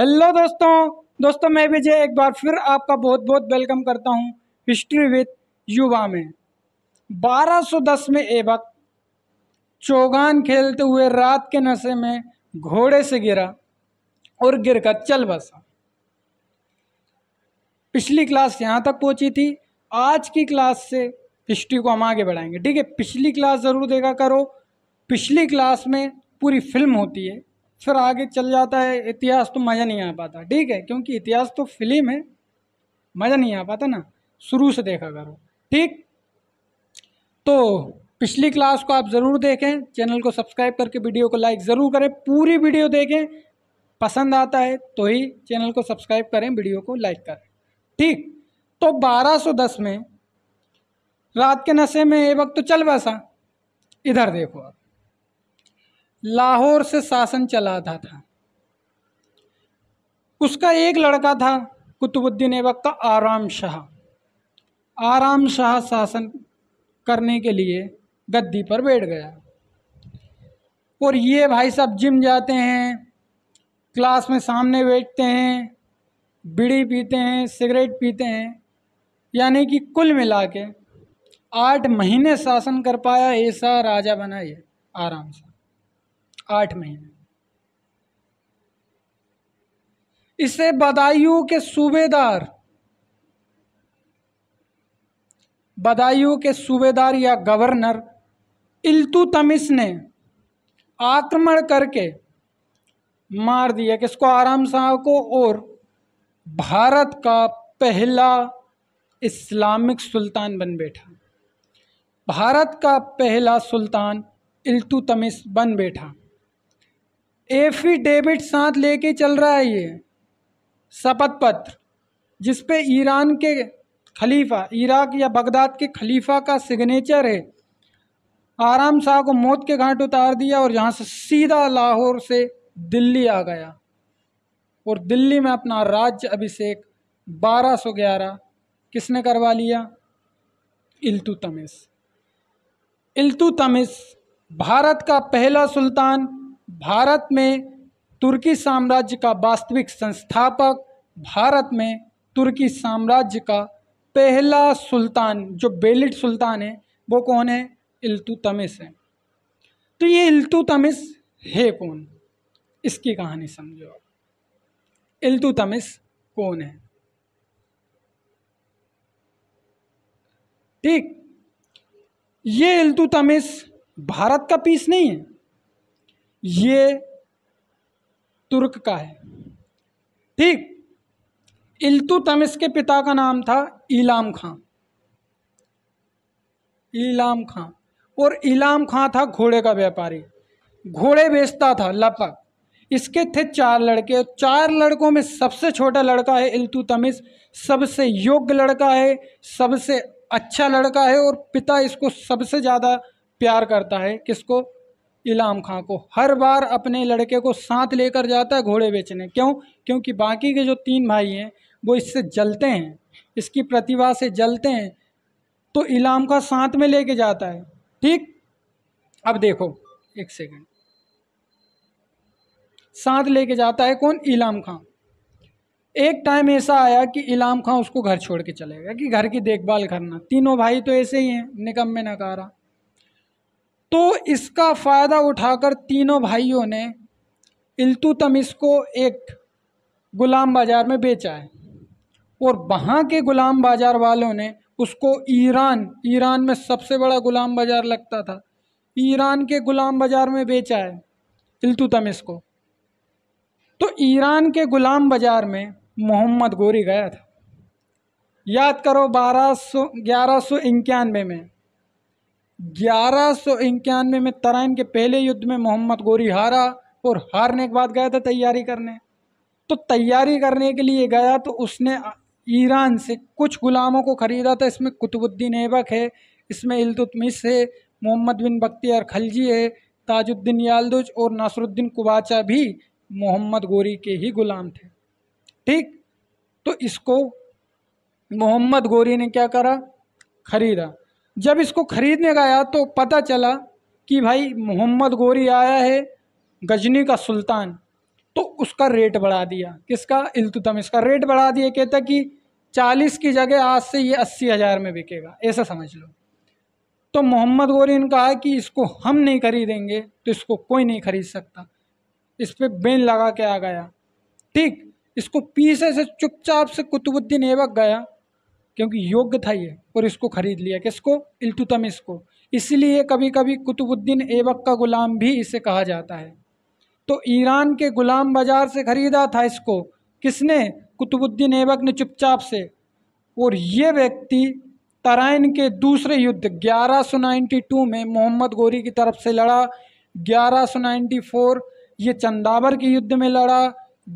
hello दोस्तों दोस्तों मैं विजय एक बार फिर आपका बहुत बहुत वेलकम करता हूं हिस्ट्री विद युवा में 1210 में एबक चौगान खेलते हुए रात के नशे में घोड़े से गिरा और गिरकर चल बसा पिछली क्लास यहाँ तक पहुँची थी आज की क्लास से हिस्ट्री को हम आगे बढ़ाएंगे ठीक है पिछली क्लास ज़रूर देखा करो पिछली क्लास में पूरी फिल्म होती है फिर आगे चल जाता है इतिहास तो मज़ा नहीं आ पाता ठीक है क्योंकि इतिहास तो फिल्म है मज़ा नहीं आ पाता ना शुरू से देखा करो ठीक तो पिछली क्लास को आप ज़रूर देखें चैनल को सब्सक्राइब करके वीडियो को लाइक ज़रूर करें पूरी वीडियो देखें पसंद आता है तो ही चैनल को सब्सक्राइब करें वीडियो को लाइक करें ठीक तो 1210 में रात के नशे में ये वक्त तो चल बसा इधर देखो आप लाहौर से शासन चलाता था उसका एक लड़का था कुतुबुद्दीन ऐबक का आराम शाह आराम शाह शासन करने के लिए गद्दी पर बैठ गया और ये भाई साहब जिम जाते हैं क्लास में सामने बैठते हैं बीड़ी पीते हैं सिगरेट पीते हैं यानी कि कुल मिला के आठ महीने शासन कर पाया ऐसा राजा बना ये आराम से आठ में इसे बदायूं के सूबेदार बदायूं के सूबेदार या गवर्नर इल्तुतमिस ने आक्रमण करके मार दिया किसको आराम शाह को और भारत का पहला इस्लामिक सुल्तान बन बैठा भारत का पहला सुल्तान इल्तुतमिस बन बैठा एफिडेविट साथ लेके चल रहा है ये शपथ पत्र जिस ईरान के खलीफा इराक या बगदाद के खलीफा का सिग्नेचर है आराम शाह को मौत के घाट उतार दिया और यहाँ से सीधा लाहौर से दिल्ली आ गया और दिल्ली में अपना राज्य अभिषेक 1211 किसने करवा लिया इल्तुतमिस इल्तुतमिस भारत का पहला सुल्तान भारत में तुर्की साम्राज्य का वास्तविक संस्थापक भारत में तुर्की साम्राज्य का पहला सुल्तान जो बेलिट सुल्तान है वो कौन है इल्तुतमिस है तो ये इल्तुतमिस है कौन इसकी कहानी समझो आप इल्तुतमिस कौन है ठीक ये इल्तुतमिस भारत का पीस नहीं है ये तुर्क का है ठीक इल्तुतमिस के पिता का नाम था इलाम खां इलाम खां और इलाम खां था घोड़े का व्यापारी घोड़े बेचता था लपक इसके थे चार लड़के और चार लड़कों में सबसे छोटा लड़का है इल्तुतमिस सबसे योग्य लड़का है सबसे अच्छा लड़का है और पिता इसको सबसे ज़्यादा प्यार करता है किसको इलाम खां को हर बार अपने लड़के को साथ लेकर जाता है घोड़े बेचने क्यों क्योंकि बाकी के जो तीन भाई हैं वो इससे जलते हैं इसकी प्रतिभा से जलते हैं तो इलाम खां साथ में लेके जाता है ठीक अब देखो एक सेकंड साथ लेके जाता है कौन इलाम खां एक टाइम ऐसा आया कि इलाम खां उसको घर छोड़ के चले गए कि घर की देखभाल करना तीनों भाई तो ऐसे ही हैं निकम में नकारा तो इसका फ़ायदा उठाकर तीनों भाइयों ने इल्तुतमिश को एक गुलाम बाज़ार में बेचा है और वहाँ के गुलाम बाज़ार वालों ने उसको ईरान ईरान में सबसे बड़ा गुलाम बाज़ार लगता था ईरान के गुलाम बाज़ार में बेचा है इल्तुतमिश को तो ईरान के गुलाम बाज़ार में मोहम्मद गोरी गया था याद करो बारह सौ ग्यारह सौ इक्यानवे में ग्यारह सौ इक्यानवे में तराइन के पहले युद्ध में मोहम्मद गोरी हारा और हारने के बाद गया था तैयारी करने तो तैयारी करने के लिए गया तो उसने ईरान से कुछ गुलामों को ख़रीदा था इसमें कुतुबुद्दीन ऐबक है इसमें इल्तुतमिस है मोहम्मद बिन बख्तियार खलजी है ताजुद्दीन यालदुज और नासरुद्दीन कुबाचा भी मोहम्मद गोरी के ही गुलाम थे ठीक तो इसको मोहम्मद गोरी ने क्या करा खरीदा जब इसको ख़रीदने गया तो पता चला कि भाई मोहम्मद गोरी आया है गजनी का सुल्तान तो उसका रेट बढ़ा दिया किसका इल्तुतम इसका रेट बढ़ा दिया कहता कि चालीस की जगह आज से ये अस्सी हज़ार में बिकेगा ऐसा समझ लो तो मोहम्मद गोरी ने कहा कि इसको हम नहीं खरीदेंगे तो इसको कोई नहीं खरीद सकता इस पर बेन लगा के आ गया ठीक इसको पीछे से चुपचाप से कुतुबुद्दीन ऐबक गया क्योंकि योग्य था ये और इसको खरीद लिया किसको इल्तुतमिस को इसलिए कभी कभी कुतुबुद्दीन ऐबक का गुलाम भी इसे कहा जाता है तो ईरान के गुलाम बाजार से ख़रीदा था इसको किसने कुतुबुद्दीन ऐबक ने चुपचाप से और ये व्यक्ति तराइन के दूसरे युद्ध ग्यारह नाइन्टी टू में मोहम्मद गोरी की तरफ से लड़ा ग्यारह नाइन्टी फोर ये चंदावर के युद्ध में लड़ा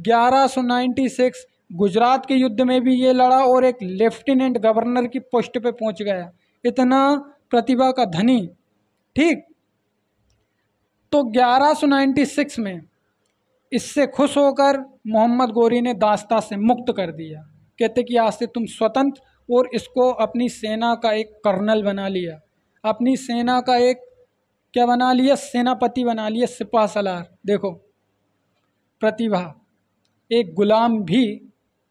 ग्यारह नाइन्टी सिक्स गुजरात के युद्ध में भी ये लड़ा और एक लेफ्टिनेंट गवर्नर की पोस्ट पे पहुंच गया इतना प्रतिभा का धनी ठीक तो 1196 में इससे खुश होकर मोहम्मद गोरी ने दास्ता से मुक्त कर दिया कहते कि आज से तुम स्वतंत्र और इसको अपनी सेना का एक कर्नल बना लिया अपनी सेना का एक क्या बना लिया सेनापति बना लिया सिपाह सलार देखो प्रतिभा एक गुलाम भी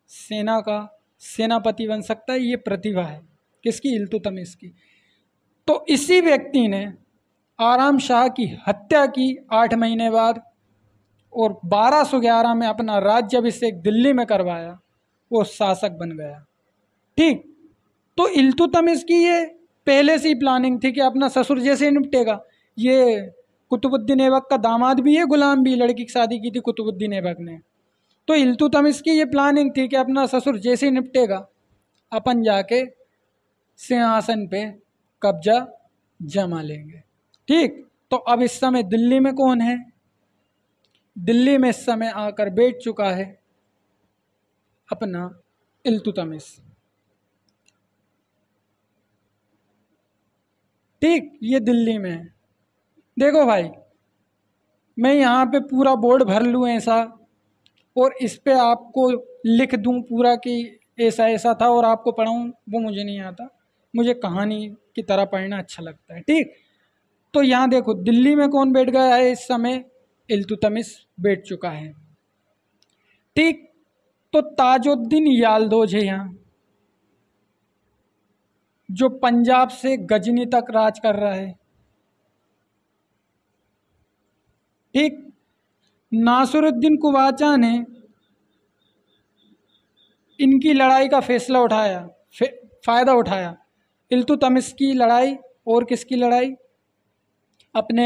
सेना का सेनापति बन सकता है ये प्रतिभा है किसकी इल्तुतमिश की तो इसी व्यक्ति ने आराम शाह की हत्या की आठ महीने बाद और 1211 में अपना राज्य अभिषेक दिल्ली में करवाया वो शासक बन गया ठीक तो इल्तुतमिश की ये पहले से ही प्लानिंग थी कि अपना ससुर जैसे निपटेगा ये कुतुबुद्दीन ऐबक का दामाद भी है गुलाम भी लड़की की शादी की थी कुतुबुद्दीन ऐबक ने तो इल्तुतमिश की ये प्लानिंग थी कि अपना ससुर जैसे निपटेगा अपन जाके सिंहासन पे कब्जा जमा लेंगे ठीक तो अब इस समय दिल्ली में कौन है दिल्ली में इस समय आकर बैठ चुका है अपना इल्तुतमिश ठीक ये दिल्ली में है देखो भाई मैं यहाँ पे पूरा बोर्ड भर लूँ ऐसा और इस पर आपको लिख दूँ पूरा कि ऐसा ऐसा था और आपको पढ़ाऊँ वो मुझे नहीं आता मुझे कहानी की तरह पढ़ना अच्छा लगता है ठीक तो यहाँ देखो दिल्ली में कौन बैठ गया है इस समय इल्तुतमिस बैठ चुका है ठीक तो ताजुद्दीन यालदोज है यहाँ जो पंजाब से गजनी तक राज कर रहा है ठीक नासुरुद्दीन कुवाचा ने इनकी लड़ाई का फैसला उठाया फे, फ़ायदा उठाया इल्तुतमिश की लड़ाई और किसकी लड़ाई अपने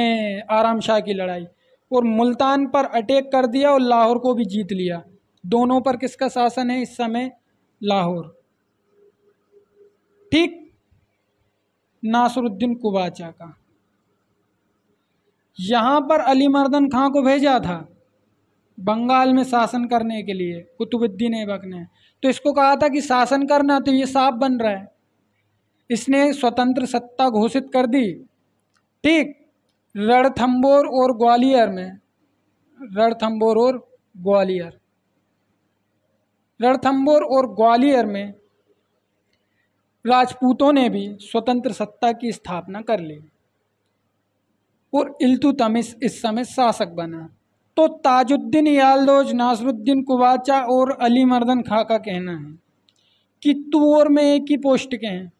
आराम शाह की लड़ाई और मुल्तान पर अटैक कर दिया और लाहौर को भी जीत लिया दोनों पर किसका शासन है इस समय लाहौर ठीक नासरुद्दीन कुवाचा का यहाँ पर अली मर्दन खां को भेजा था बंगाल में शासन करने के लिए कुतुबुद्दीन ऐबक ने तो इसको कहा था कि शासन करना तो ये साफ बन रहा है इसने स्वतंत्र सत्ता घोषित कर दी ठीक रणथम्बोर और ग्वालियर में रणथम्बोर और ग्वालियर रणथम्बोर और ग्वालियर में राजपूतों ने भी स्वतंत्र सत्ता की स्थापना कर ली और इल्तुतमिश इस समय शासक बना तो ताजुद्दीन यालदोज नासरुद्दीन कुबाचा और अली मर्दन खां का कहना है कि तू और मैं एक ही पोस्ट के हैं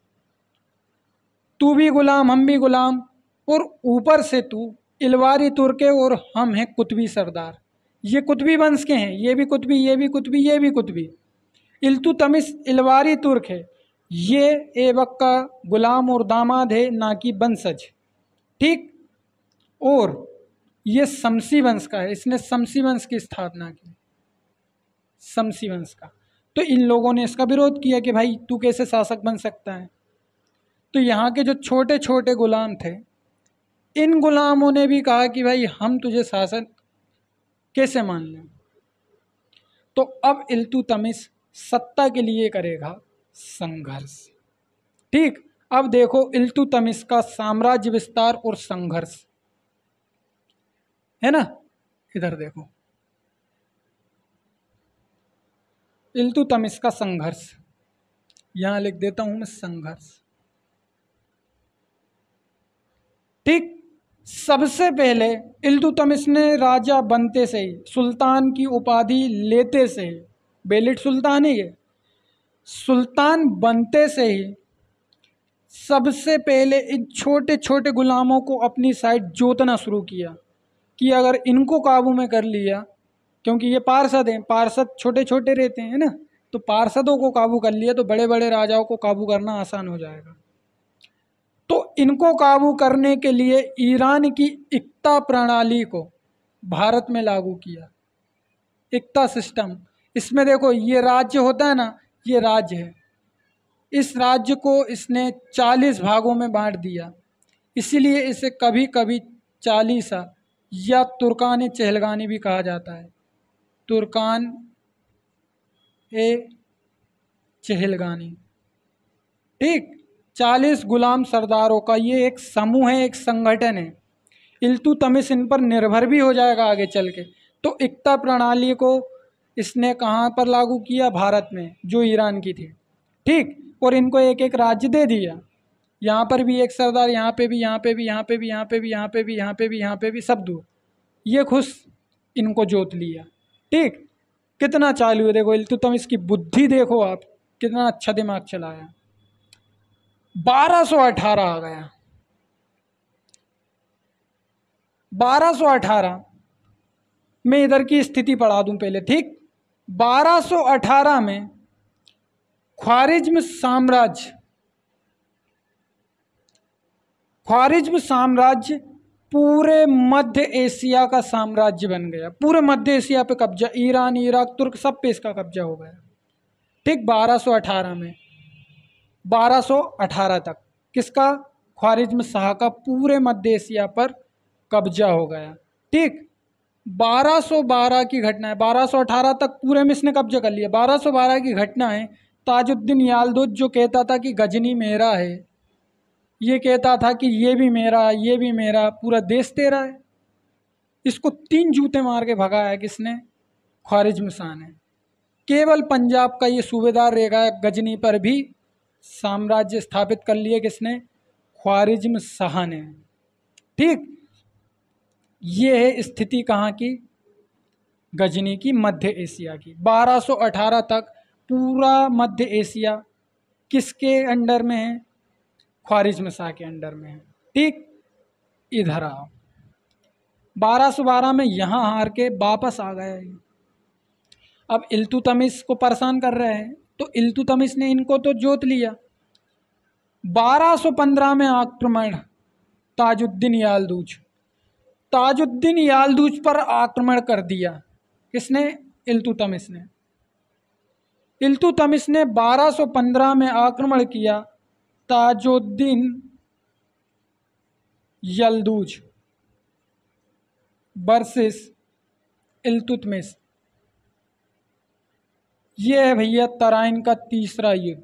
तू भी गुलाम हम भी गुलाम और ऊपर से तू इलवारी तुर्के और हम हैं कुतबी सरदार ये कुतबी वंश के हैं ये भी कुतबी ये भी कुतबी ये भी कुतबी इल्तु तमिस इलवारी तुर्क है ये एबक का गुलाम और दामाद है ना कि बंसज ठीक और ये शमसी वंश का है इसने शमसी वंश की स्थापना की शमसी वंश का तो इन लोगों ने इसका विरोध किया कि भाई तू कैसे शासक बन सकता है तो यहाँ के जो छोटे छोटे गुलाम थे इन गुलामों ने भी कहा कि भाई हम तुझे शासक कैसे मान लें तो अब इल्तुतमिस सत्ता के लिए करेगा संघर्ष ठीक अब देखो इल्तुतमिस का साम्राज्य विस्तार और संघर्ष है ना इधर देखो तमिस का संघर्ष यहां लिख देता हूं मैं संघर्ष ठीक सबसे पहले इल्तुतमिश ने राजा बनते से ही सुल्तान की उपाधि लेते से ही बेलिट सुल्तान ही है सुल्तान बनते से ही सबसे पहले इन छोटे छोटे गुलामों को अपनी साइड जोतना शुरू किया कि अगर इनको काबू में कर लिया क्योंकि ये पार्षद हैं पार्षद छोटे छोटे रहते हैं ना तो पार्षदों को काबू कर लिया तो बड़े बड़े राजाओं को काबू करना आसान हो जाएगा तो इनको काबू करने के लिए ईरान की एकता प्रणाली को भारत में लागू किया एकता सिस्टम इसमें देखो ये राज्य होता है ना ये राज्य है इस राज्य को इसने 40 भागों में बांट दिया इसीलिए इसे कभी कभी चालीसा या तुर्कान चहलगानी भी कहा जाता है तुर्कान ए चहलगानी ठीक चालीस गुलाम सरदारों का ये एक समूह है एक संगठन है इल्तुतमिस इन पर निर्भर भी हो जाएगा आगे चल के तो एकता प्रणाली को इसने कहाँ पर लागू किया भारत में जो ईरान की थी ठीक और इनको एक एक राज्य दे दिया यहाँ पर भी एक सरदार यहाँ पे भी यहाँ पे भी यहाँ पे भी यहाँ पे भी यहाँ पे भी यहाँ पे भी यहाँ पे भी सब दो ये खुश इनको जोत लिया ठीक कितना चालू है देखो तो तुम इसकी बुद्धि देखो आप कितना अच्छा दिमाग चलाया बारह सौ अठारह आ गया बारह सौ अठारह मैं इधर की स्थिति पढ़ा दूं पहले ठीक बारह सौ अठारह में ख्वारिज्म साम्राज्य ख्वारिज्म साम्राज्य पूरे मध्य एशिया का साम्राज्य बन गया पूरे मध्य एशिया पे कब्जा ईरान इराक तुर्क सब पे इसका कब्जा हो गया ठीक 1218 में 1218 तक किसका ख्वारिज्म शाह का पूरे मध्य एशिया पर कब्जा हो गया ठीक 1212 की घटना है 1218 तक पूरे में इसने कब्जा कर लिया 1212 की घटना है ताजुद्दीन यालदुद जो कहता था कि गजनी मेरा है ये कहता था कि ये भी मेरा ये भी मेरा पूरा देश तेरा है इसको तीन जूते मार के भगाया है किसने खारिज मिसान है केवल पंजाब का ये सूबेदार रहेगा गजनी पर भी साम्राज्य स्थापित कर लिए किसने ख्वारिज्म शाह ने ठीक ये है स्थिति कहाँ की गजनी की मध्य एशिया की 1218 तक पूरा मध्य एशिया किसके अंडर में है ख्वारिज मशा के अंडर में है ठीक इधर आओ बारह सौ बारह में यहाँ हार के वापस आ गए अब तमिस को परेशान कर रहे हैं तो तमिस ने इनको तो जोत लिया बारह सौ पंद्रह में आक्रमण ताजुद्दीन यालदूज ताजुद्दीन यालदूज पर आक्रमण कर दिया किसने तमिस ने तमिस ने बारह सौ पंद्रह में आक्रमण किया ताजुद्दीन यलदूज वर्सेस इलतुतमिस ये है भैया तराइन का तीसरा युद्ध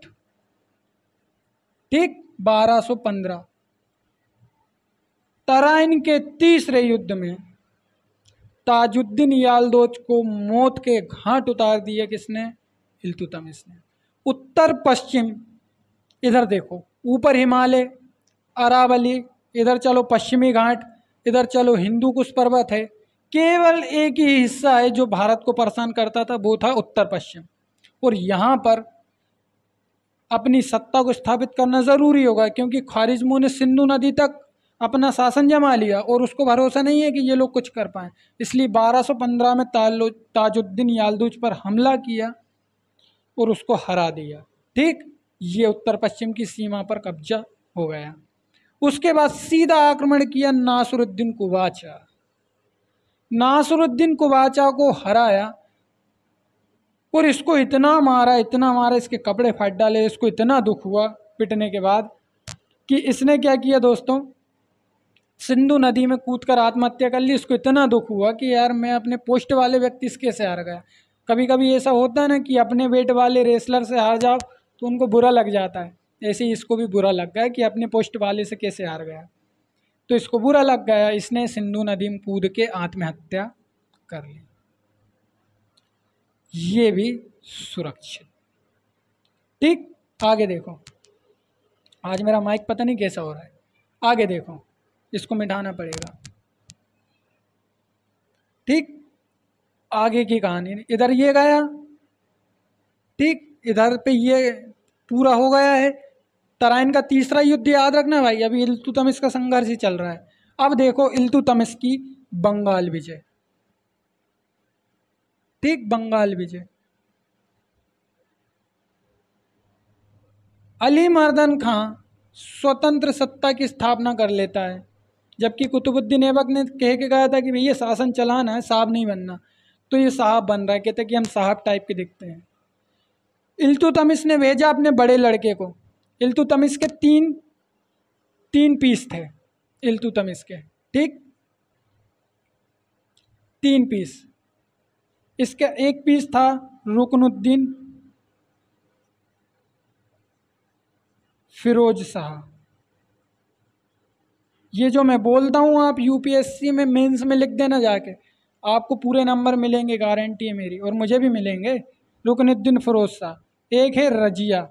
ठीक 1215 तराइन के तीसरे युद्ध में ताजुद्दीन यालदोज को मौत के घाट उतार दिया किसने इलतुतमिस ने उत्तर पश्चिम इधर देखो ऊपर हिमालय अरावली इधर चलो पश्चिमी घाट इधर चलो हिंदू कुश पर्वत है केवल एक ही हिस्सा है जो भारत को परेशान करता था वो था उत्तर पश्चिम और यहाँ पर अपनी सत्ता को स्थापित करना ज़रूरी होगा क्योंकि खारिजमों ने सिंधु नदी तक अपना शासन जमा लिया और उसको भरोसा नहीं है कि ये लोग कुछ कर पाएँ इसलिए 1215 में ताजुद्दीन यालदूज पर हमला किया और उसको हरा दिया ठीक ये उत्तर पश्चिम की सीमा पर कब्जा हो गया उसके बाद सीधा आक्रमण किया नासुरुद्दीन कुबाचा नासुरुद्दीन कुबाचा को हराया और इसको इतना मारा इतना मारा इसके कपड़े फाट डाले इसको इतना दुख हुआ पिटने के बाद कि इसने क्या किया दोस्तों सिंधु नदी में कूद कर आत्महत्या कर ली इसको इतना दुख हुआ कि यार मैं अपने पोस्ट वाले व्यक्ति से हार गया कभी कभी ऐसा होता है ना कि अपने वेट वाले रेसलर से हार जाओ तो उनको बुरा लग जाता है ऐसे ही इसको भी बुरा लग गया कि अपने पोस्ट वाले से कैसे हार गया तो इसको बुरा लग गया इसने सिंधु नदी में कूद के आत्महत्या कर ली ये भी सुरक्षित ठीक आगे देखो आज मेरा माइक पता नहीं कैसा हो रहा है आगे देखो इसको मिटाना पड़ेगा ठीक आगे की कहानी इधर ये गया ठीक इधर पे ये पूरा हो गया है तराइन का तीसरा युद्ध याद रखना भाई अभी इल्तुतमिश का संघर्ष ही चल रहा है अब देखो इल्तुतमिश की बंगाल विजय ठीक बंगाल विजय अली मर्दन खां स्वतंत्र सत्ता की स्थापना कर लेता है जबकि कुतुबुद्दीन ऐबक ने कह के कहा था कि भैया शासन चलाना है साहब नहीं बनना तो ये साहब बन रहा है कहते कि हम साहब टाइप के दिखते हैं इल्तुतमिश ने भेजा अपने बड़े लड़के को इल्तुतमिश के तीन तीन पीस थे इल्तुतमिश के ठीक तीन पीस इसका एक पीस था रुकनुद्दीन फिरोज शाह ये जो मैं बोलता हूँ आप यूपीएससी में मेंस में लिख देना जाके आपको पूरे नंबर मिलेंगे गारंटी है मेरी और मुझे भी मिलेंगे रुकनुद्दीन फिरोज शाह एक है रजिया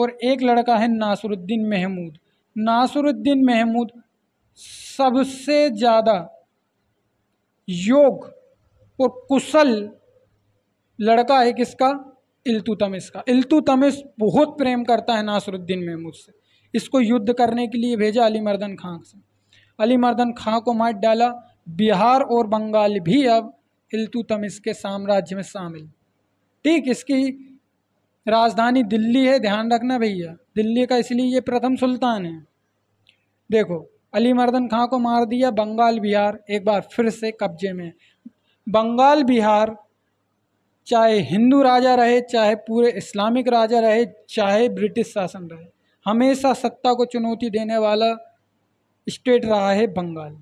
और एक लड़का है नासरुद्दीन महमूद नासुरुद्दीन महमूद सबसे ज़्यादा योग और कुशल लड़का है किसका तमिस का तमिस बहुत प्रेम करता है नासरुद्दीन महमूद से इसको युद्ध करने के लिए भेजा अली मर्दन खां से अली मर्दन खां को मार डाला बिहार और बंगाल भी अब तमिस के साम्राज्य में शामिल ठीक इसकी राजधानी दिल्ली है ध्यान रखना भैया दिल्ली का इसलिए ये प्रथम सुल्तान है देखो अली मर्दन खां को मार दिया बंगाल बिहार एक बार फिर से कब्जे में बंगाल बिहार चाहे हिंदू राजा रहे चाहे पूरे इस्लामिक राजा रहे चाहे ब्रिटिश शासन रहे हमेशा सत्ता को चुनौती देने वाला स्टेट रहा है बंगाल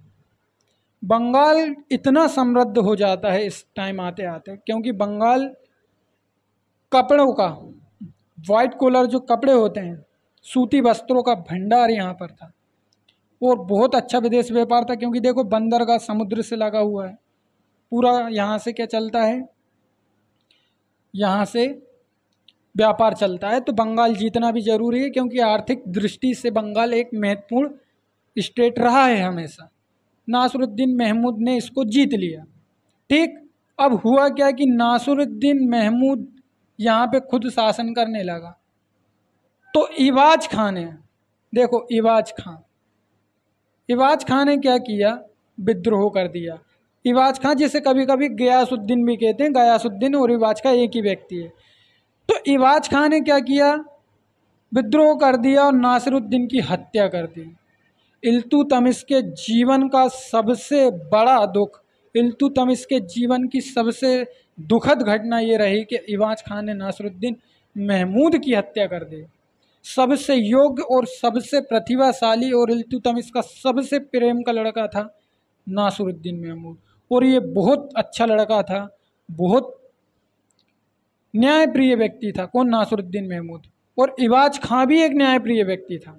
बंगाल इतना समृद्ध हो जाता है इस टाइम आते आते क्योंकि बंगाल कपड़ों का वाइट कॉलर जो कपड़े होते हैं सूती वस्त्रों का भंडार यहाँ पर था और बहुत अच्छा विदेश व्यापार था क्योंकि देखो बंदर का समुद्र से लगा हुआ है पूरा यहाँ से क्या चलता है यहाँ से व्यापार चलता है तो बंगाल जीतना भी जरूरी है क्योंकि आर्थिक दृष्टि से बंगाल एक महत्वपूर्ण स्टेट रहा है हमेशा नासुरुद्दीन महमूद ने इसको जीत लिया ठीक अब हुआ क्या कि नासुरुद्दीन महमूद यहाँ पे खुद शासन करने लगा तो इवाज खान ने देखो इवाज खान इवाज खान ने क्या किया विद्रोह कर दिया इवाज खां जिसे कभी कभी गयासुद्दीन भी कहते हैं गयासुद्दीन और इवाज का एक ही व्यक्ति है तो इवाज खां ने क्या किया विद्रोह कर दिया और नासिरुद्दीन की हत्या कर दी इल्तुतमिश के जीवन का सबसे बड़ा दुख इल्तुतमिश के जीवन की सबसे दुखद घटना ये रही कि इवाज खान ने नासरुद्दीन महमूद की हत्या कर दी सबसे योग्य और सबसे प्रतिभाशाली और इल्तुतमिश का सबसे प्रेम का लड़का था नासरुद्दीन महमूद और ये बहुत अच्छा लड़का था बहुत न्यायप्रिय व्यक्ति था कौन नासरुद्दीन महमूद और इबाज खां भी एक न्यायप्रिय व्यक्ति था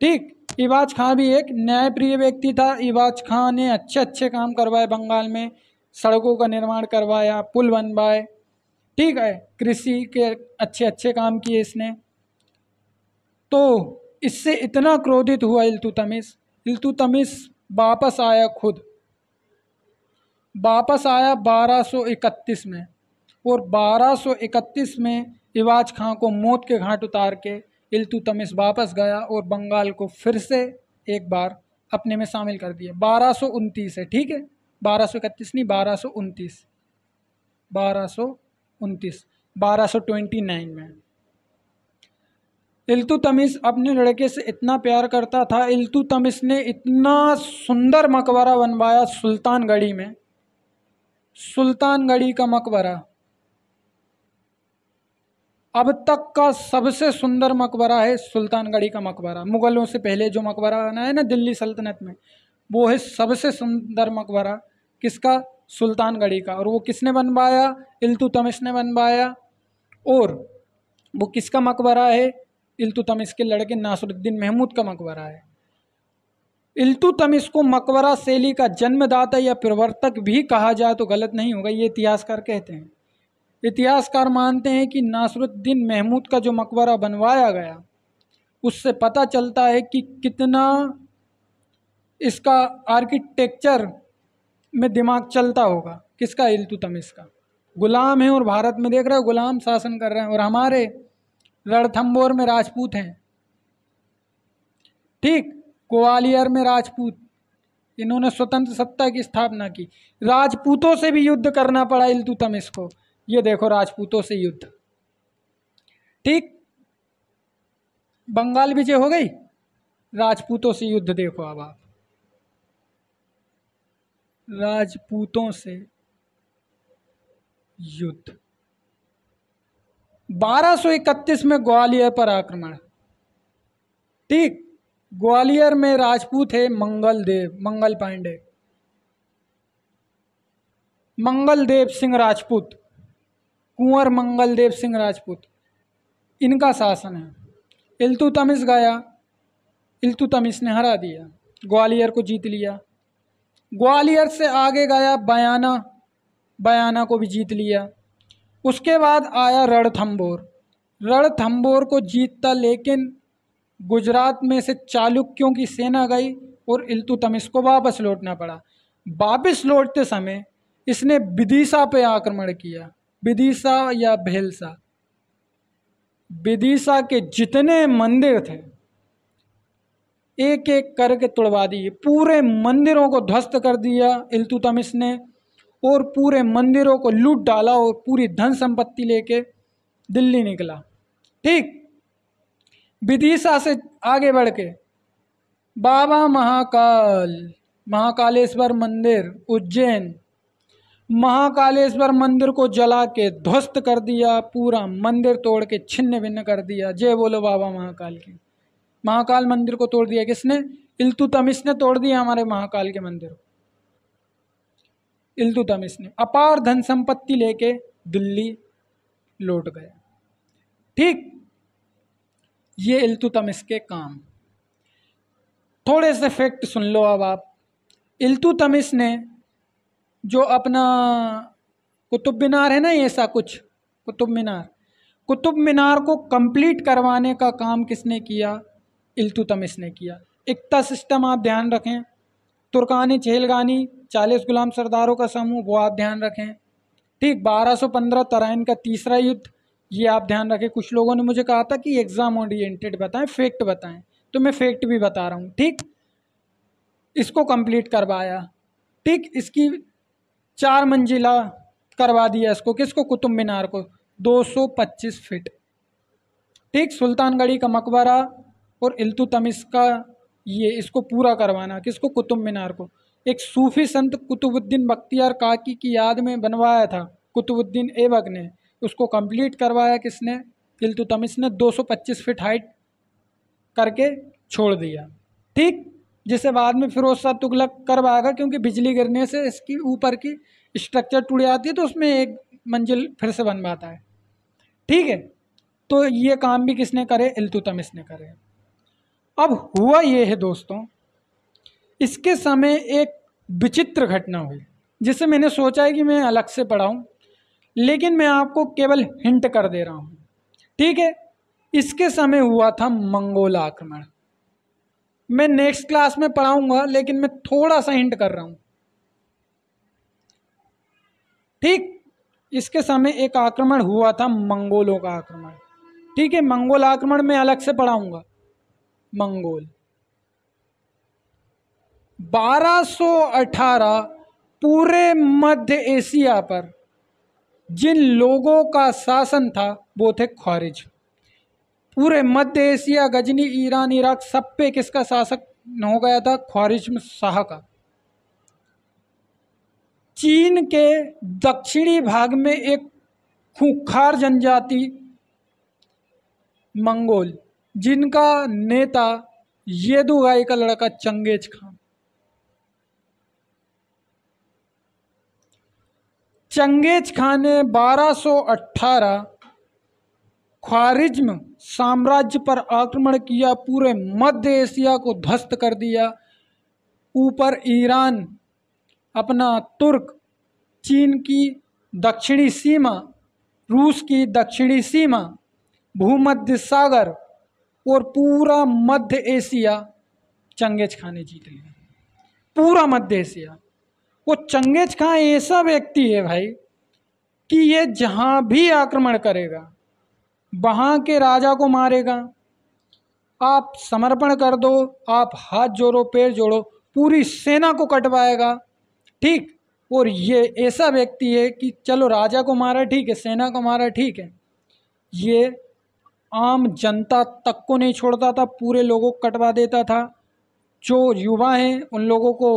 ठीक इबाज खां भी एक न्यायप्रिय व्यक्ति था इवाज खां ने अच्छे अच्छे काम करवाए बंगाल में सड़कों का निर्माण करवाया पुल बनवाए ठीक है कृषि के अच्छे अच्छे काम किए इसने तो इससे इतना क्रोधित हुआ इल्तुतमिस इल्तुतमिस वापस आया खुद वापस आया 1231 में और 1231 में इवाज खां को मौत के घाट उतार के इल्तुतमिस वापस गया और बंगाल को फिर से एक बार अपने में शामिल कर दिया बारह सौ उनतीस है ठीक है बारह सौ इकतीस नहीं बारह सौ उनतीस बारह सौ उनतीस बारह सौ ट्वेंटी नाइन में तमिस अपने लड़के से इतना प्यार करता था इल्तु तमिस ने इतना सुंदर मकबरा बनवाया सुल्तानगढ़ी में सुल्तानगढ़ी का मकबरा अब तक का सबसे सुंदर मकबरा है सुल्तानगढ़ी का मकबरा मुग़लों से पहले जो मकबरा बना है ना दिल्ली सल्तनत में वो है सबसे सुंदर मकबरा किसका सुल्तानगढ़ी का और वो किसने बनवाया इल्तुतमिश ने बनवाया और वो किसका मकबरा है इल्तुतमिश के लड़के नासरुद्दीन महमूद का मकबरा है इल्तुतमिश को मकबरा शैली का जन्मदाता या प्रवर्तक भी कहा जाए तो गलत नहीं होगा ये इतिहासकार कहते हैं इतिहासकार मानते हैं कि नासरुद्दीन महमूद का जो मकबरा बनवाया गया उससे पता चलता है कि कितना इसका आर्किटेक्चर में दिमाग चलता होगा किसका इल्तुतमिश का गुलाम है और भारत में देख रहे हो गुलाम शासन कर रहे हैं और हमारे रणथम्बोर में राजपूत हैं ठीक ग्वालियर में राजपूत इन्होंने स्वतंत्र सत्ता की स्थापना की राजपूतों से भी युद्ध करना पड़ा इल्तुतमिश को ये देखो राजपूतों से युद्ध ठीक बंगाल विजय हो गई राजपूतों से युद्ध देखो अब आप राजपूतों से युद्ध 1231 में ग्वालियर पर आक्रमण ठीक ग्वालियर में राजपूत है मंगल देव मंगल पांडे मंगल देव सिंह राजपूत कुंवर मंगल देव सिंह राजपूत इनका शासन है इल्तुतमिश गया इल्तुतमिश ने हरा दिया ग्वालियर को जीत लिया ग्वालियर से आगे गया बयाना बयाना को भी जीत लिया उसके बाद आया रणथंबोर रणथंबोर को जीतता लेकिन गुजरात में से चालुक्यों की सेना गई और इल्तुतमिस को वापस लौटना पड़ा वापस लौटते समय इसने विदिशा पे आक्रमण किया विदिशा या भेलसा विदिशा के जितने मंदिर थे एक एक करके तुड़वा दिए पूरे मंदिरों को ध्वस्त कर दिया इल्तुतमिश ने और पूरे मंदिरों को लूट डाला और पूरी धन संपत्ति लेके दिल्ली निकला ठीक विदिशा से आगे बढ़ के बाबा महाकाल महाकालेश्वर मंदिर उज्जैन महाकालेश्वर मंदिर को जला के ध्वस्त कर दिया पूरा मंदिर तोड़ के छिन्न भिन्न कर दिया जय बोलो बाबा महाकाल की महाकाल मंदिर को तोड़ दिया किसने तमिश ने तोड़ दिया हमारे महाकाल के मंदिर को इल्तुतमिश ने अपार धन संपत्ति लेके दिल्ली लौट गया ठीक ये इल्तुतमिश के काम थोड़े से फैक्ट सुन लो अब आप इल्तुतमिश ने जो अपना कुतुब मीनार है ना ऐसा कुछ कुतुब मीनार कुतुब मीनार को कंप्लीट करवाने का काम किसने किया इल्तुतमिश ने किया इकता सिस्टम आप ध्यान रखें तुर्कानी चहलगानी चालीस गुलाम सरदारों का समूह वो आप ध्यान रखें ठीक 1215 तराइन का तीसरा युद्ध ये आप ध्यान रखें कुछ लोगों ने मुझे कहा था कि एग्ज़ाम ओरिएंटेड बताएं फैक्ट बताएं तो मैं फैक्ट भी बता रहा हूँ ठीक इसको कंप्लीट करवाया ठीक इसकी चार मंजिला करवा दिया इसको किसको कुतुब मीनार को 225 फीट ठीक सुल्तानगढ़ी का मकबरा और इल्तुतमिश का ये इसको पूरा करवाना किसको कुतुब मीनार को एक सूफ़ी संत कुतुबुद्दीन बख्तियार काकी की याद में बनवाया था कुतुबुद्दीन ऐबक ने उसको कंप्लीट करवाया किसने इल्तुतमिश ने 225 फीट हाइट करके छोड़ दिया ठीक जिसे बाद में फिरोज शाह तुगलक करवाएगा क्योंकि बिजली गिरने से इसकी ऊपर की स्ट्रक्चर टूट जाती है तो उसमें एक मंजिल फिर से बनवाता है ठीक है तो ये काम भी किसने करे इल्तुतमिश ने करे अब हुआ ये है दोस्तों इसके समय एक विचित्र घटना हुई जिसे मैंने सोचा है कि मैं अलग से पढ़ाऊँ लेकिन मैं आपको केवल हिंट कर दे रहा हूँ ठीक है इसके समय हुआ था मंगोल आक्रमण मैं नेक्स्ट क्लास में पढ़ाऊंगा लेकिन मैं थोड़ा सा हिंट कर रहा हूँ ठीक इसके समय एक आक्रमण हुआ था मंगोलों का आक्रमण ठीक है मंगोल आक्रमण मैं अलग से पढ़ाऊंगा मंगोल 1218 पूरे मध्य एशिया पर जिन लोगों का शासन था वो थे खारिज पूरे मध्य एशिया गजनी ईरान इराक सब पे किसका शासक हो गया था ख्वारिज शाह का चीन के दक्षिणी भाग में एक खूंखार जनजाति मंगोल जिनका नेता येदुगाई का लड़का चंगेज खान चंगेज खान ने 1218 ख्वारिज्म साम्राज्य पर आक्रमण किया पूरे मध्य एशिया को ध्वस्त कर दिया ऊपर ईरान अपना तुर्क चीन की दक्षिणी सीमा रूस की दक्षिणी सीमा भूमध्य सागर और पूरा मध्य एशिया चंगेज खां ने जीत लिया पूरा मध्य एशिया वो चंगेज खां ऐसा व्यक्ति है भाई कि ये जहाँ भी आक्रमण करेगा वहाँ के राजा को मारेगा आप समर्पण कर दो आप हाथ जोड़ो पैर जोड़ो पूरी सेना को कटवाएगा ठीक और ये ऐसा व्यक्ति है कि चलो राजा को मारा ठीक है सेना को मारा ठीक है ये आम जनता तक को नहीं छोड़ता था पूरे लोगों को कटवा देता था जो युवा हैं उन लोगों को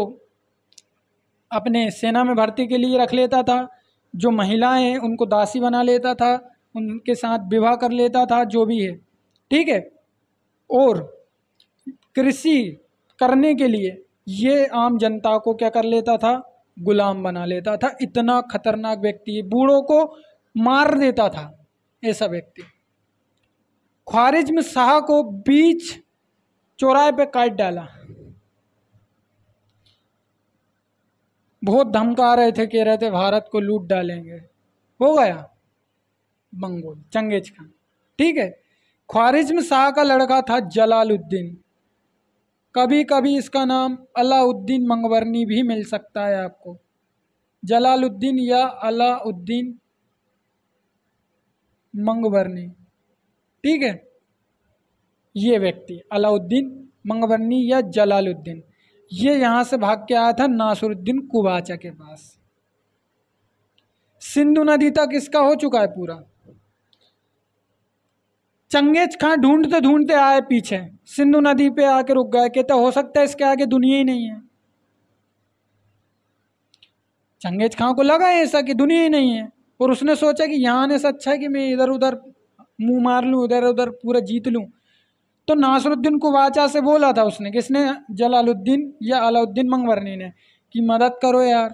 अपने सेना में भर्ती के लिए रख लेता था जो महिलाएं हैं उनको दासी बना लेता था उनके साथ विवाह कर लेता था जो भी है ठीक है और कृषि करने के लिए ये आम जनता को क्या कर लेता था गुलाम बना लेता था इतना खतरनाक व्यक्ति बूढ़ों को मार देता था ऐसा व्यक्ति खारिज शाह को बीच चौराहे पे काट डाला बहुत धमका रहे थे कह रहे थे भारत को लूट डालेंगे हो गया मंगोल चंगेज खान ठीक है ख्वारिज्म शाह का लड़का था जलालुद्दीन कभी कभी इसका नाम अलाउद्दीन मंगवरनी भी मिल सकता है आपको जलालुद्दीन या अलाउद्दीन मंगवरनी ठीक है ये व्यक्ति अलाउद्दीन मंगबर्नी या जलालुद्दीन ये यहाँ से भाग के आया था नासुरुद्दीन कुबाचा के पास सिंधु नदी तक इसका हो चुका है पूरा चंगेज खां ढूंढते ढूंढते आए पीछे सिंधु नदी पे आके रुक गए कहते तो हो सकता है इसके आगे दुनिया ही नहीं है चंगेज खां को लगा ऐसा कि दुनिया ही नहीं है और उसने सोचा कि यहाँ आने से अच्छा है कि मैं इधर उधर मुंह मार लूँ इधर उधर पूरा जीत लूँ तो नासरुद्दीन को वाचा से बोला था उसने किसने जलालुद्दीन या अलाउद्दीन मंगवरनी ने कि मदद करो यार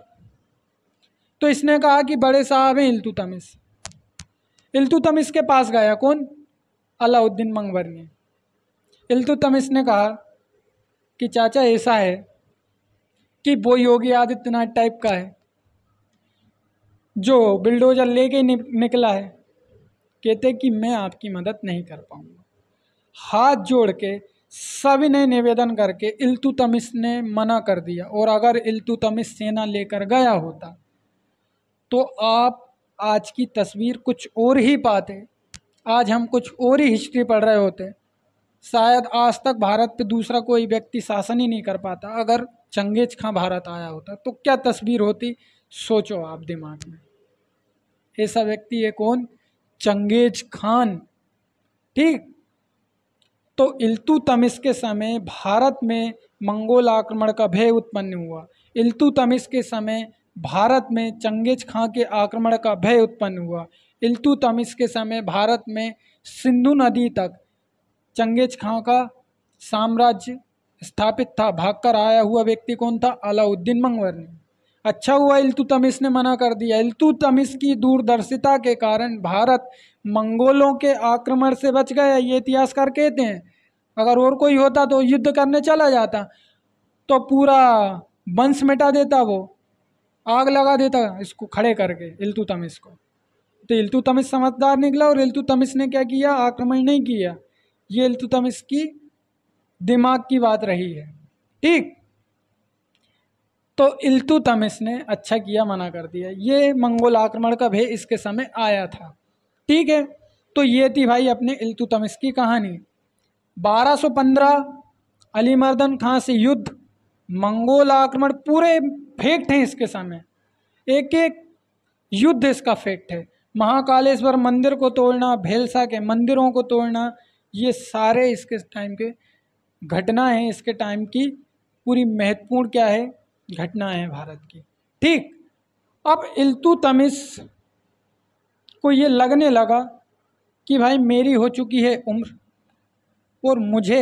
तो इसने कहा कि बड़े साहब हैं इल्तु तमिस के पास गया कौन अलाउद्दीन मंगवरनी तमिस ने कहा कि चाचा ऐसा है कि वो योगी आदित्यनाथ टाइप का है जो बिल्डोजर लेके निकला है कहते कि मैं आपकी मदद नहीं कर पाऊँगा हाथ जोड़ के सभी ने निवेदन करके इल्तुतमिश ने मना कर दिया और अगर इल्तुतमिश सेना लेकर गया होता तो आप आज की तस्वीर कुछ और ही पाते आज हम कुछ और ही हिस्ट्री पढ़ रहे होते शायद आज तक भारत पे दूसरा कोई व्यक्ति शासन ही नहीं कर पाता अगर चंगेज खां भारत आया होता तो क्या तस्वीर होती सोचो आप दिमाग में ऐसा व्यक्ति ये कौन चंगेज खान ठीक तो इल्तु तमिस के समय भारत में मंगोल आक्रमण का भय उत्पन्न हुआ इल्तु तमिस के समय भारत में चंगेज खां के आक्रमण का भय उत्पन्न हुआ तमिस के समय भारत में सिंधु नदी तक चंगेज खां का साम्राज्य स्थापित था भागकर आया हुआ व्यक्ति कौन था अलाउद्दीन मंगवर ने अच्छा हुआ इल्तुतमिस ने मना कर दिया इल्तुतमिस की दूरदर्शिता के कारण भारत मंगोलों के आक्रमण से बच गया ये इतिहासकार कहते हैं अगर और कोई होता तो युद्ध करने चला जाता तो पूरा वंश मिटा देता वो आग लगा देता इसको खड़े करके इल्तुतमिस को तो इल्तुतमिस समझदार निकला और इल्तुतमिस ने क्या किया आक्रमण नहीं किया ये इल्तुतमिस की दिमाग की बात रही है ठीक तो इल्तुतमिश ने अच्छा किया मना कर दिया ये मंगोल आक्रमण का भय इसके समय आया था ठीक है तो ये थी भाई अपने इल्तुतमिश की कहानी 1215 अली मर्दन खां से युद्ध मंगोल आक्रमण पूरे फेक्ट हैं इसके समय एक एक युद्ध इसका फेक्ट है महाकालेश्वर मंदिर को तोड़ना भेलसा के मंदिरों को तोड़ना ये सारे इसके टाइम के घटना हैं इसके टाइम की पूरी महत्वपूर्ण क्या है घटना है भारत की ठीक अब इल्तु तमिस को ये लगने लगा कि भाई मेरी हो चुकी है उम्र और मुझे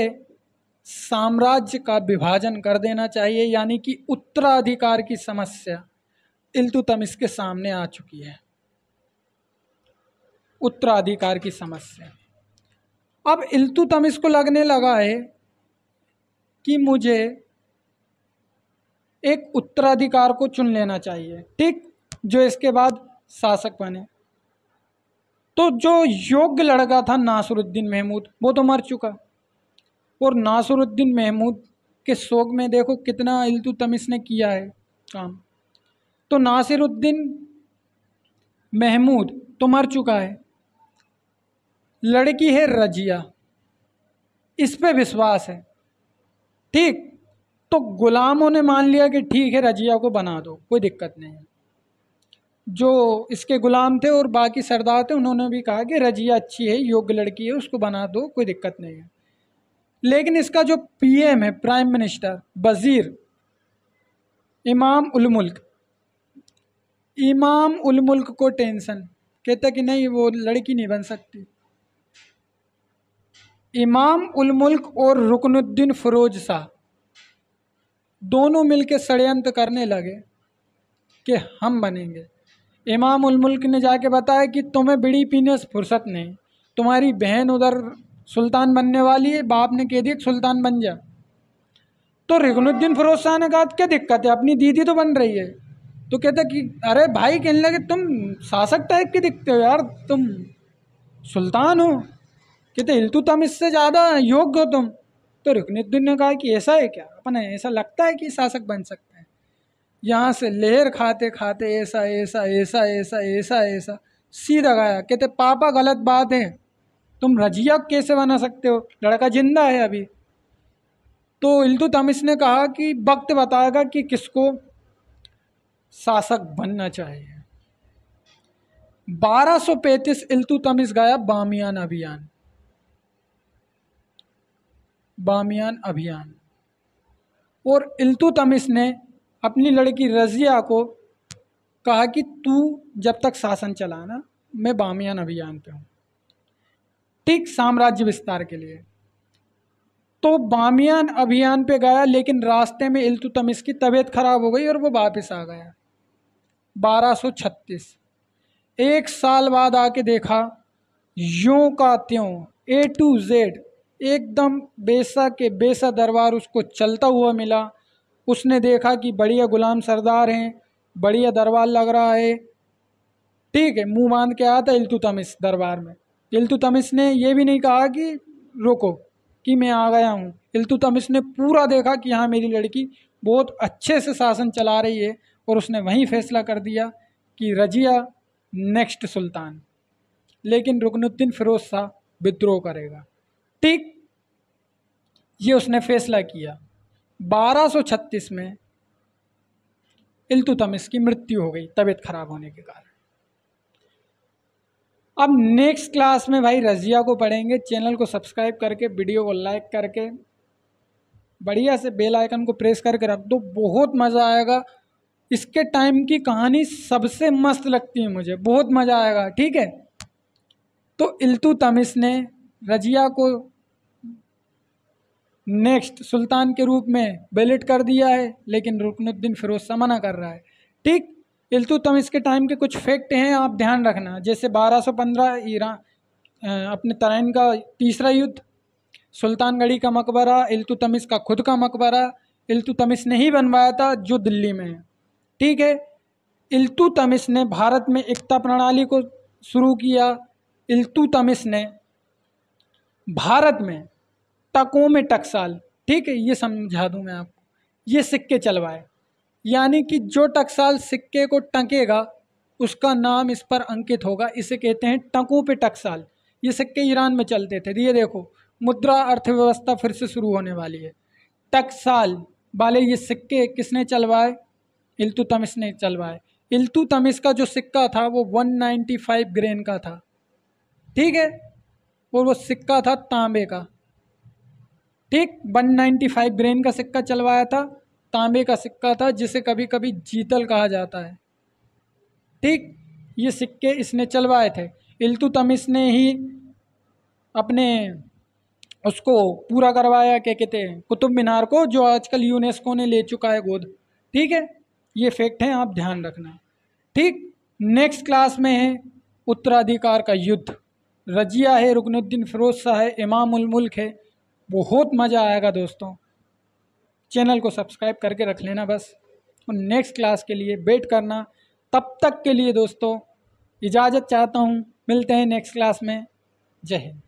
साम्राज्य का विभाजन कर देना चाहिए यानी कि उत्तराधिकार की समस्या इल्तु तमिस के सामने आ चुकी है उत्तराधिकार की समस्या अब इल्तु तमिस को लगने लगा है कि मुझे एक उत्तराधिकार को चुन लेना चाहिए ठीक जो इसके बाद शासक बने तो जो योग्य लड़का था नासुरुद्दीन महमूद वो तो मर चुका और नासुरुद्दीन महमूद के शोक में देखो कितना इल्तुतमिश ने किया है काम तो नासिरुद्दीन महमूद तो मर चुका है लड़की है रजिया इस पे विश्वास है ठीक तो गुलामों ने मान लिया कि ठीक है रजिया को बना दो कोई दिक्कत नहीं है जो इसके ग़ुलाम थे और बाकी सरदार थे उन्होंने भी कहा कि रजिया अच्छी है योग्य लड़की है उसको बना दो कोई दिक्कत नहीं है लेकिन इसका जो पीएम है प्राइम मिनिस्टर वज़ीर इमाम मुल्क इमाम मुल्क को टेंशन कहता कि नहीं वो लड़की नहीं बन सकती इमाम उलमुल्क और रुकनुद्दीन फ़रोज शाह दोनों के षडयंत्र करने लगे कि हम बनेंगे इमाम उल मुल्क ने जाके बताया कि तुम्हें बिड़ी पीने से फुर्सत नहीं तुम्हारी बहन उधर सुल्तान बनने वाली है बाप ने कह दिया सुल्तान बन जा तो रिगनुद्दीन फरोज शाह ने कहा क्या दिक्कत है अपनी दीदी तो बन रही है तो कहते कि अरे भाई कहने लगे तुम शासक टाइप के दिखते हो यार तुम सुल्तान हो कहते इल्तुतम इससे ज़्यादा योग्य हो तुम तो रुकनुद्दीन तो ने कहा कि ऐसा है क्या अपना ऐसा लगता है कि शासक बन सकते हैं यहाँ से लहर खाते खाते ऐसा ऐसा ऐसा ऐसा ऐसा ऐसा सीधा गाया कहते पापा गलत बात है तुम रजिया कैसे बना सकते हो लड़का जिंदा है अभी तो इल्तु तमिश ने कहा कि वक्त बताएगा कि किसको शासक बनना चाहिए 1235 इल्तु तमिश गया बामियान अभियान बामियान अभियान और इल्तुतमिस ने अपनी लड़की रज़िया को कहा कि तू जब तक शासन चलाना मैं बामियान अभियान पे हूँ ठीक साम्राज्य विस्तार के लिए तो बामियान अभियान पे गया लेकिन रास्ते में इल्तुतमिस की तबीयत ख़राब हो गई और वो वापस आ गया 1236 एक साल बाद आके देखा यों का त्यों ए टू जेड एकदम बेसा के बेसा दरबार उसको चलता हुआ मिला उसने देखा कि बढ़िया गुलाम सरदार हैं बढ़िया दरबार लग रहा है ठीक है मुंह बांध के आया था इल्तुतमिस दरबार में इल्तुतमिस ने यह भी नहीं कहा कि रोको कि मैं आ गया हूँ इल्तुतमिस ने पूरा देखा कि हाँ मेरी लड़की बहुत अच्छे से शासन चला रही है और उसने वहीं फैसला कर दिया कि रजिया नेक्स्ट सुल्तान लेकिन रुकनुद्दीन फिरोज शाह विद्रोह करेगा ठीक ये उसने फैसला किया 1236 में इल्तुतमिश की मृत्यु हो गई तबीयत खराब होने के कारण अब नेक्स्ट क्लास में भाई रजिया को पढ़ेंगे चैनल को सब्सक्राइब करके वीडियो को लाइक करके बढ़िया से बेल आइकन को प्रेस करके रख दो बहुत मज़ा आएगा इसके टाइम की कहानी सबसे मस्त लगती है मुझे बहुत मज़ा आएगा ठीक है तो इल्तुतमिश ने रजिया को नेक्स्ट सुल्तान के रूप में बेलिट कर दिया है लेकिन रुकनुद्दीन फिरोज सा मना कर रहा है ठीक तम के टाइम के कुछ फैक्ट हैं आप ध्यान रखना जैसे 1215 ईरान अपने तराइन का तीसरा युद्ध सुल्तानगढ़ी का मकबरा तमिस का खुद का मकबरा तमिस ने ही बनवाया था जो दिल्ली में है ठीक है इल्तुतमिश ने भारत में एकता प्रणाली को शुरू किया इल्तुतमिश ने भारत में टकों में टकसाल ठीक है ये समझा दूँ मैं आपको ये सिक्के चलवाए यानी कि जो टकसाल सिक्के को टकेगा उसका नाम इस पर अंकित होगा इसे कहते हैं टकों पे टकसाल ये सिक्के ईरान में चलते थे ये देखो मुद्रा अर्थव्यवस्था फिर से शुरू होने वाली है टकसाल वाले ये सिक्के किसने चलवाए इल्तुतमिस ने चलवाए इल्तुतमिस का जो सिक्का था वो 195 ग्रेन का था ठीक है और वो सिक्का था तांबे का ठीक 195 ग्रेन का सिक्का चलवाया था तांबे का सिक्का था जिसे कभी कभी जीतल कहा जाता है ठीक ये सिक्के इसने चलवाए थे इल्तुतमिस ने ही अपने उसको पूरा करवाया क्या कहते हैं कुतुब मीनार को जो आजकल यूनेस्को ने ले चुका है गोद ठीक है ये फैक्ट हैं आप ध्यान रखना ठीक नेक्स्ट क्लास में है उत्तराधिकार का युद्ध रजिया है रुकनुद्दीन फिरोज शाह है इमामुल मुल्क है बहुत मज़ा आएगा दोस्तों चैनल को सब्सक्राइब करके रख लेना बस और नेक्स्ट क्लास के लिए वेट करना तब तक के लिए दोस्तों इजाज़त चाहता हूँ मिलते हैं नेक्स्ट क्लास में जय हिंद